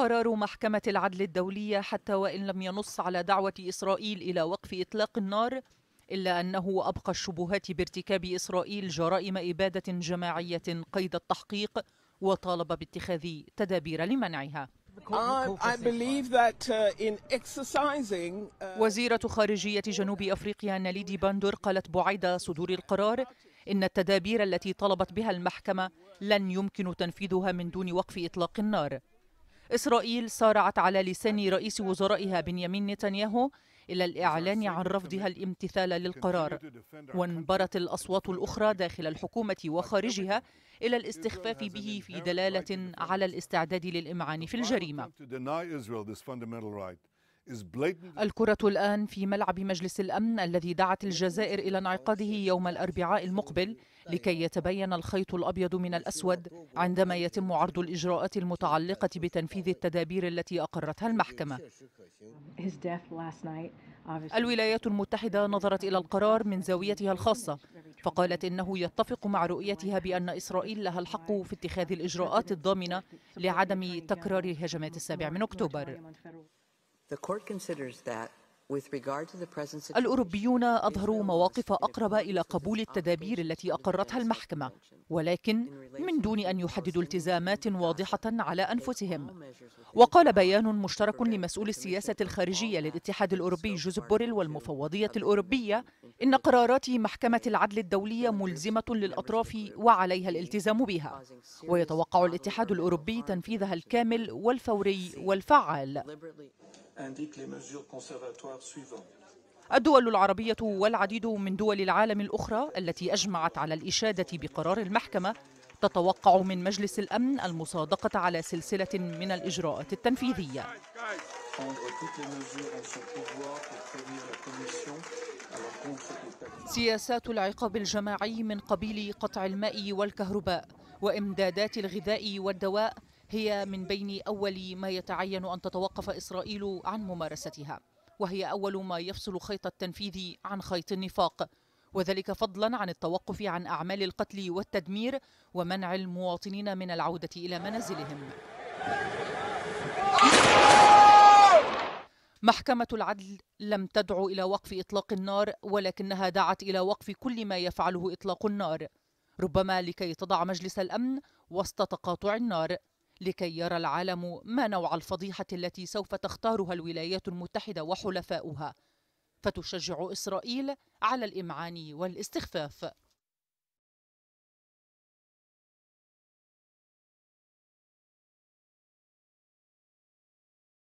قرار محكمة العدل الدولية حتى وإن لم ينص على دعوة إسرائيل إلى وقف إطلاق النار إلا أنه أبقى الشبهات بارتكاب إسرائيل جرائم إبادة جماعية قيد التحقيق وطالب باتخاذ تدابير لمنعها uh, uh, وزيرة خارجية جنوب أفريقيا ناليدي باندور قالت بعيد صدور القرار إن التدابير التي طلبت بها المحكمة لن يمكن تنفيذها من دون وقف إطلاق النار إسرائيل سارعت على لسان رئيس وزرائها بنيامين نتنياهو إلى الإعلان عن رفضها الامتثال للقرار وانبرت الأصوات الأخرى داخل الحكومة وخارجها إلى الاستخفاف به في دلالة على الاستعداد للإمعان في الجريمة الكرة الآن في ملعب مجلس الأمن الذي دعت الجزائر إلى انعقاده يوم الأربعاء المقبل لكي يتبين الخيط الأبيض من الأسود عندما يتم عرض الإجراءات المتعلقة بتنفيذ التدابير التي أقرتها المحكمة الولايات المتحدة نظرت إلى القرار من زاويتها الخاصة فقالت إنه يتفق مع رؤيتها بأن إسرائيل لها الحق في اتخاذ الإجراءات الضامنة لعدم تكرار هجمات السابع من أكتوبر الأوروبيون أظهروا مواقف أقرب إلى قبول التدابير التي أقرتها المحكمة ولكن من دون أن يحددوا التزامات واضحة على أنفسهم وقال بيان مشترك لمسؤول السياسة الخارجية للاتحاد الأوروبي جوزيف بوريل والمفوضية الأوروبية إن قرارات محكمة العدل الدولية ملزمة للأطراف وعليها الالتزام بها ويتوقع الاتحاد الأوروبي تنفيذها الكامل والفوري والفعال الدول العربية والعديد من دول العالم الأخرى التي أجمعت على الإشادة بقرار المحكمة تتوقع من مجلس الأمن المصادقة على سلسلة من الإجراءات التنفيذية سياسات العقاب الجماعي من قبيل قطع الماء والكهرباء وإمدادات الغذاء والدواء هي من بين أول ما يتعين أن تتوقف إسرائيل عن ممارستها وهي أول ما يفصل خيط التنفيذ عن خيط النفاق وذلك فضلا عن التوقف عن أعمال القتل والتدمير ومنع المواطنين من العودة إلى منازلهم محكمة العدل لم تدعو إلى وقف إطلاق النار ولكنها دعت إلى وقف كل ما يفعله إطلاق النار ربما لكي تضع مجلس الأمن وسط تقاطع النار لكي يرى العالم ما نوع الفضيحة التي سوف تختارها الولايات المتحدة وحلفاؤها فتشجع إسرائيل على الإمعان والاستخفاف